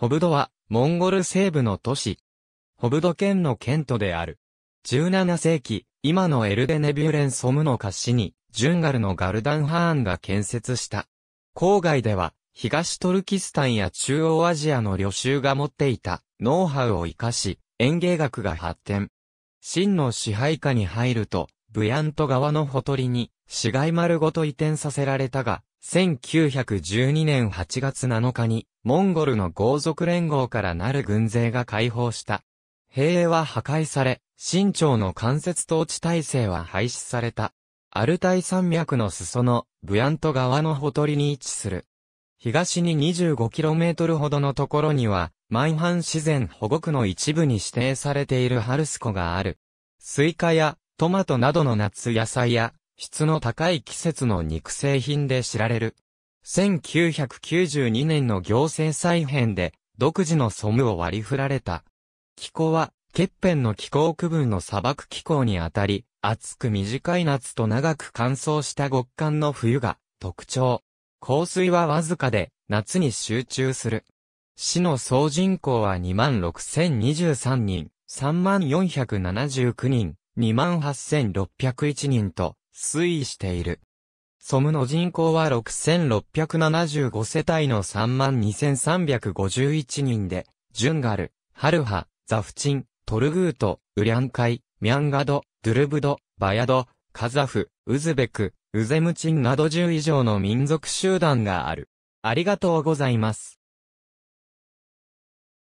ホブドは、モンゴル西部の都市。ホブド県の県都である。17世紀、今のエルデネビューレンソムの貸しに、ジュンガルのガルダンハーンが建設した。郊外では、東トルキスタンや中央アジアの旅衆が持っていたノウハウを活かし、園芸学が発展。真の支配下に入ると、ブヤント側のほとりに、死骸丸ごと移転させられたが、1912年8月7日に、モンゴルの豪族連合からなる軍勢が解放した。兵営は破壊され、清朝の間接統治体制は廃止された。アルタイ山脈の裾の、ブヤント川のほとりに位置する。東に 25km ほどのところには、マイハン自然保護区の一部に指定されているハルスコがある。スイカやトマトなどの夏野菜や質の高い季節の肉製品で知られる。1992年の行政再編で独自のソムを割り振られた。気候は、欠片の気候区分の砂漠気候にあたり、暑く短い夏と長く乾燥した極寒の冬が特徴。降水はわずかで夏に集中する。市の総人口は26,023人、3479人、28,601人と推移している。ソムの人口は6675世帯の32,351人で、ジュンガル、ハルハ、ザフチン、トルグート、ウリャンカイ、ミャンガド、ドゥルブド、バヤド、カザフ、ウズベク、ウゼムチンなど10以上の民族集団がある。ありがとうございます。